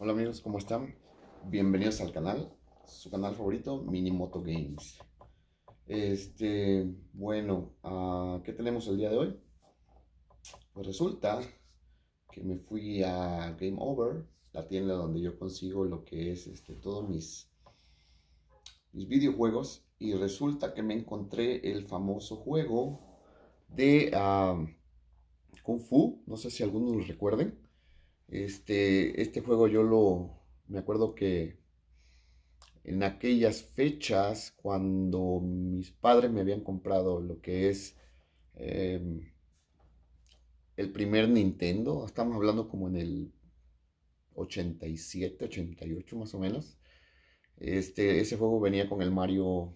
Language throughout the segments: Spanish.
Hola amigos, ¿cómo están? Bienvenidos al canal, su canal favorito, Minimoto Games. Este, bueno, ah, ¿qué tenemos el día de hoy? Pues resulta que me fui a Game Over, la tienda donde yo consigo lo que es este, todos mis, mis videojuegos, y resulta que me encontré el famoso juego de ah, Kung Fu, no sé si algunos lo recuerden este, este juego yo lo, me acuerdo que en aquellas fechas cuando mis padres me habían comprado lo que es em, el primer Nintendo, estamos hablando como en el 87, 88 más o menos. Este, ese juego venía con el Mario,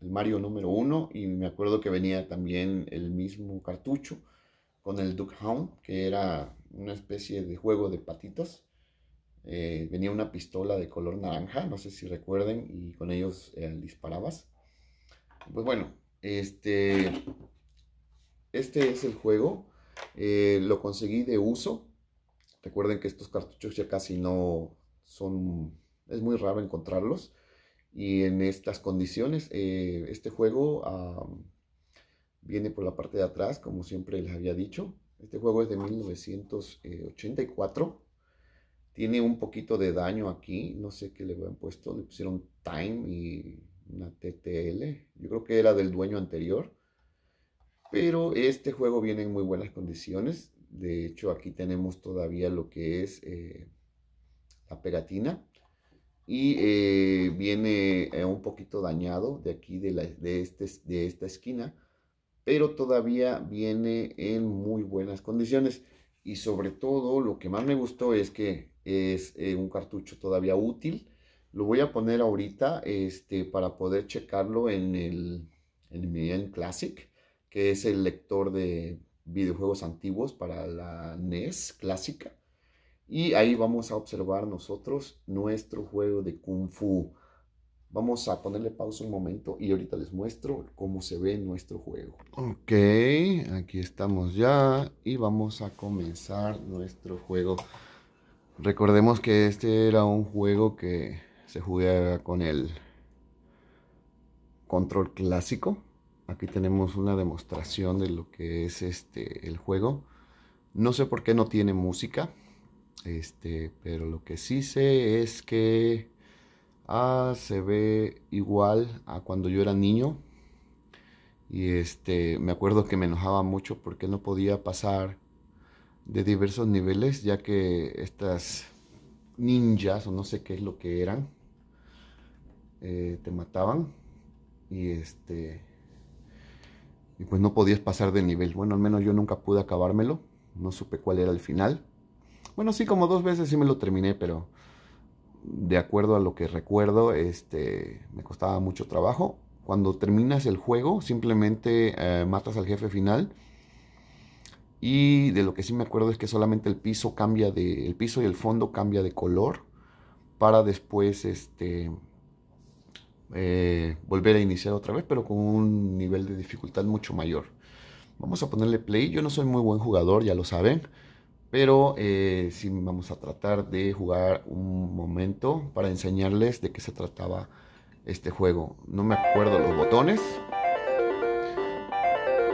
el Mario número 1 y me acuerdo que venía también el mismo cartucho con el Duke Hound, que era una especie de juego de patitos eh, venía una pistola de color naranja, no sé si recuerden, y con ellos eh, disparabas. Pues bueno, este, este es el juego. Eh, lo conseguí de uso. Recuerden que estos cartuchos ya casi no son... Es muy raro encontrarlos. Y en estas condiciones, este juego viene por la parte de atrás, como siempre les había dicho. Este juego es de 1984. Tiene un poquito de daño aquí. No sé qué le habían puesto. Le pusieron Time y una TTL. Yo creo que era del dueño anterior. Pero este juego viene en muy buenas condiciones. De hecho, aquí tenemos todavía lo que es eh, la pegatina. Y eh, viene eh, un poquito dañado de aquí, este, de esta esquina pero todavía viene en muy buenas condiciones. Y sobre todo, lo que más me gustó es que es eh, un cartucho todavía útil. Lo voy a poner ahorita este, para poder checarlo en el en Classic, que es el lector de videojuegos antiguos para la NES clásica. Y ahí vamos a observar nosotros nuestro juego de Kung Fu Vamos a ponerle pausa un momento y ahorita les muestro cómo se ve nuestro juego. Ok, aquí estamos ya y vamos a comenzar nuestro juego. Recordemos que este era un juego que se jugaba con el control clásico. Aquí tenemos una demostración de lo que es este el juego. No sé por qué no tiene música. Este, pero lo que sí sé es que ah, se ve igual a cuando yo era niño. Y este, me acuerdo que me enojaba mucho porque no podía pasar de diversos niveles, ya que estas ninjas, o no sé qué es lo que eran, eh, te mataban. Y este, y pues no podías pasar de nivel. Bueno, al menos yo nunca pude acabármelo. No supe cuál era el final. Bueno, sí, como dos veces sí me lo terminé, pero de acuerdo a lo que recuerdo, este, me costaba mucho trabajo. Cuando terminas el juego, simplemente eh, matas al jefe final. Y de lo que sí me acuerdo es que solamente el piso cambia de. El piso y el fondo cambia de color. Para después este, eh, volver a iniciar otra vez, pero con un nivel de dificultad mucho mayor. Vamos a ponerle play. Yo no soy muy buen jugador, ya lo saben. Pero eh, sí vamos a tratar de jugar un momento para enseñarles de qué se trataba este juego. No me acuerdo los botones.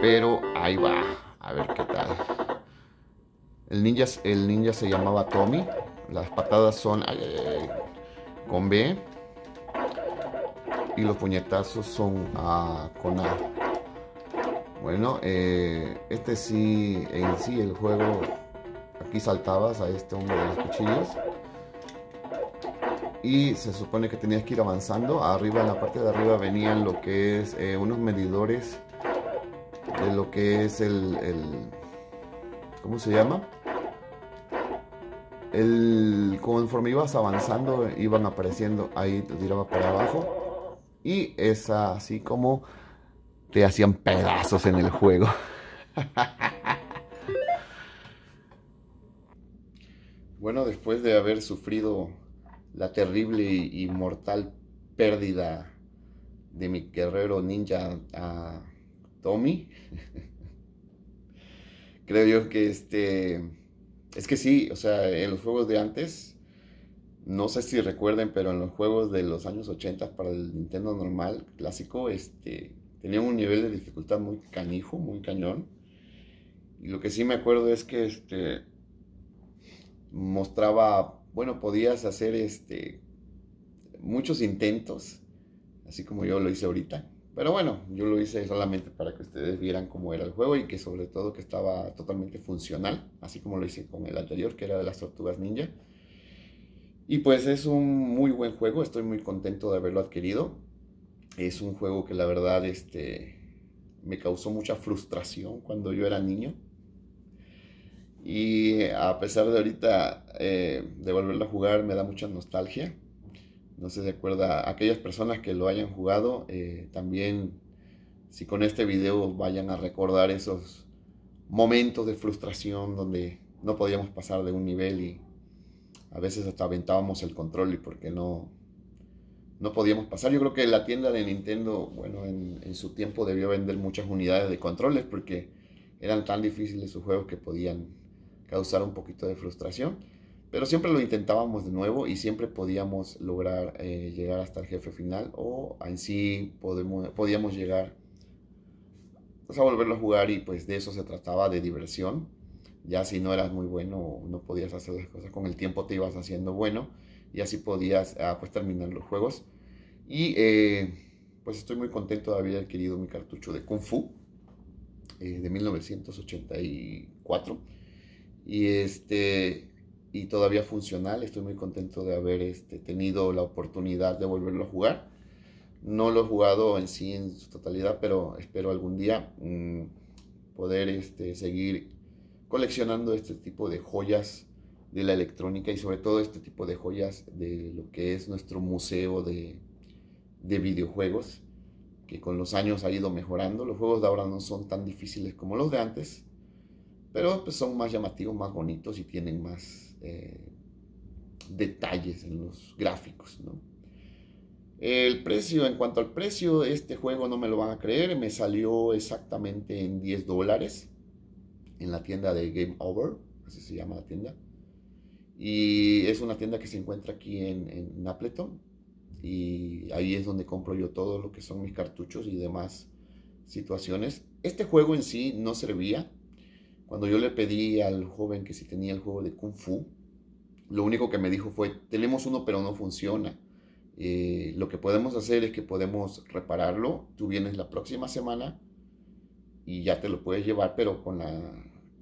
Pero ahí va. A ver qué tal. El ninja, el ninja se llamaba Tommy. Las patadas son con B. Y los puñetazos son con A. Bueno, eh, este sí, en sí el juego Aquí saltabas a este uno de los cuchillos. Y se supone que tenías que ir avanzando. Arriba, en la parte de arriba, venían lo que es eh, unos medidores de lo que es el, ¿cómo se llama? El, conforme ibas avanzando, iban apareciendo, ahí te tiraba para abajo. Y es así como te hacían pedazos en el juego. Bueno, después de haber sufrido la terrible y mortal pérdida de mi guerrero ninja a Tommy, creo yo que este... Es que sí, o sea, en los juegos de antes, no sé si recuerden, pero en los juegos de los años 80 para el Nintendo normal, clásico, este, tenía un nivel de dificultad muy canijo, muy cañón. Y lo que sí me acuerdo es que este, mostraba, bueno, podías hacer este, muchos intentos, así como yo lo hice ahorita. Pero bueno, yo lo hice solamente para que ustedes vieran cómo era el juego y que sobre todo que estaba totalmente funcional, así como lo hice con el anterior, que era de las tortugas ninja. Y pues es un muy buen juego, estoy muy contento de haberlo adquirido. Es un juego que la verdad este, me causó mucha frustración cuando yo era niño y a pesar de ahorita eh, de volverlo a jugar, me da mucha nostalgia. No sé si se acuerda, aquellas personas que lo hayan jugado, eh, también si con este video vayan a recordar esos momentos de frustración donde no podíamos pasar de un nivel y a veces hasta aventábamos el control y porque no, no podíamos pasar. Yo creo que la tienda de Nintendo, bueno, en su tiempo debió vender muchas unidades de controles porque eran tan difíciles sus juegos que podían causar un poquito de frustración. Pero siempre lo intentábamos de nuevo y siempre podíamos lograr eh, llegar hasta el jefe final o en sí podíamos llegar a volverlo a jugar y pues de eso se trataba de diversión. Ya si no eras muy bueno no podías hacer las cosas, con el tiempo te ibas haciendo bueno y así podías ah, pues terminar los juegos. Y eh, pues estoy muy contento de haber adquirido mi cartucho de Kung Fu eh, de 1984 y, este, y todavía funcional. Estoy muy contento de haber este, tenido la oportunidad de volverlo a jugar. No lo he jugado en sí en su totalidad, pero espero algún día mm, poder este, seguir coleccionando este tipo de joyas de la electrónica y sobre todo este tipo de joyas de lo que es nuestro museo de, de videojuegos que con los años ha ido mejorando. Los juegos de ahora no son tan difíciles como los de antes, pero pues, son más llamativos, más bonitos y tienen más eh, detalles en los gráficos, ¿no? El precio, en cuanto al precio, este juego no me lo van a creer, me salió exactamente en 10 dólares en la tienda de Game Over, así se llama la tienda. Y es una tienda que se encuentra aquí en, Napleton. y ahí es donde compro yo todo lo que son mis cartuchos y demás situaciones. Este juego en sí no servía, cuando yo le pedí al joven que si tenía el juego de Kung Fu, lo único que me dijo fue, tenemos uno pero no funciona. Eh, lo que podemos hacer es que podemos repararlo, tú vienes la próxima semana y ya te lo puedes llevar, pero con la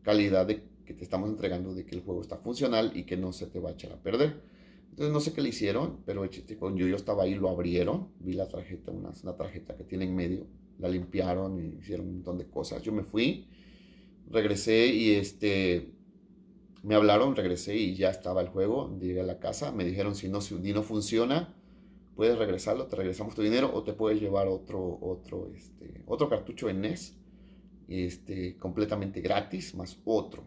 calidad de que te estamos entregando de que el juego está funcional y que no se te va a echar a perder. Entonces no sé qué le hicieron, pero yo, estaba ahí lo abrieron, vi la tarjeta, una, una tarjeta que tiene en medio, la limpiaron y hicieron un montón de cosas. Yo me fui, regresé y este, me hablaron, regresé y ya estaba el juego, llegué a la casa, me dijeron si no, si no funciona, puedes regresarlo, te regresamos tu dinero o te puedes llevar otro, otro, este, otro cartucho en NES, este, completamente gratis, más otro,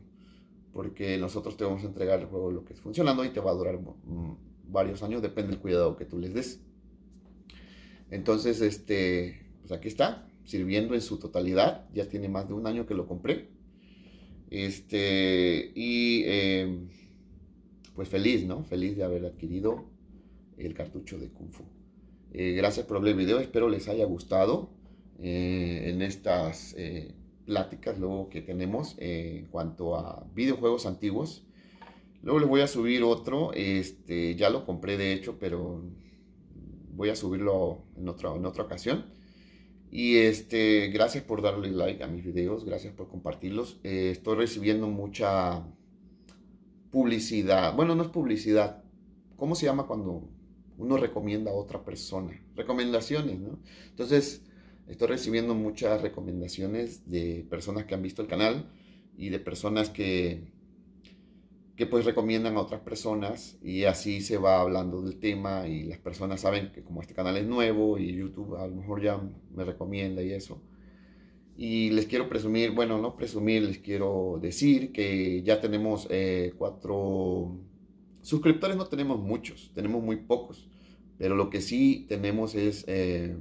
porque nosotros te vamos a entregar el juego lo que es funcionando y te va a durar mm, varios años, depende del cuidado que tú les des. Entonces, este, pues, aquí está, sirviendo en su totalidad, ya tiene más de un año que lo compré este, y eh, pues feliz, ¿no? Feliz de haber adquirido el cartucho de Kung Fu. Eh, gracias por ver el video, espero les haya gustado eh, en estas pláticas luego que tenemos en cuanto a videojuegos antiguos. Luego les voy a subir otro, este, ya lo compré de hecho, pero voy a subirlo en otra ocasión. Y este, gracias por darle like a mis videos, gracias por compartirlos. Eh, estoy recibiendo mucha publicidad. Bueno, no es publicidad. ¿Cómo se llama cuando uno recomienda a otra persona? Recomendaciones, ¿no? Entonces, estoy recibiendo muchas recomendaciones de personas que han visto el canal y de personas que que pues recomiendan a otras personas y así se va hablando del tema y las personas saben que como este canal es nuevo y YouTube a lo mejor ya me recomienda y eso. Y les quiero presumir, bueno, no presumir, les quiero decir que ya tenemos eh, cuatro suscriptores, no tenemos muchos, tenemos muy pocos, pero lo que sí tenemos es eh,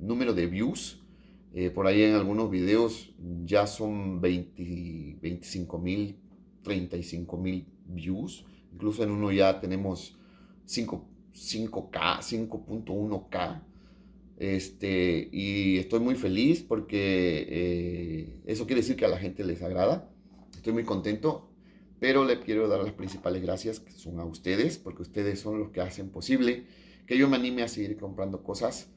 número de views. Eh, por ahí en algunos videos ya son 20, 25 mil 35 mil views. Incluso en uno ya tenemos 5, 5K, 5.1K. Este, y estoy muy feliz porque eh, eso quiere decir que a la gente les agrada. Estoy muy contento, pero le quiero dar las principales gracias que son a ustedes, porque ustedes son los que hacen posible que yo me anime a seguir comprando cosas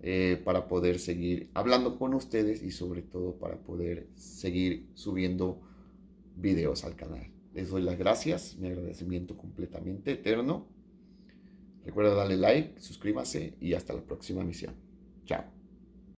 eh, para poder seguir hablando con ustedes y sobre todo para poder seguir subiendo videos al canal. Les doy las gracias, mi agradecimiento completamente eterno. Recuerda darle like, suscríbase y hasta la próxima misión. Chao.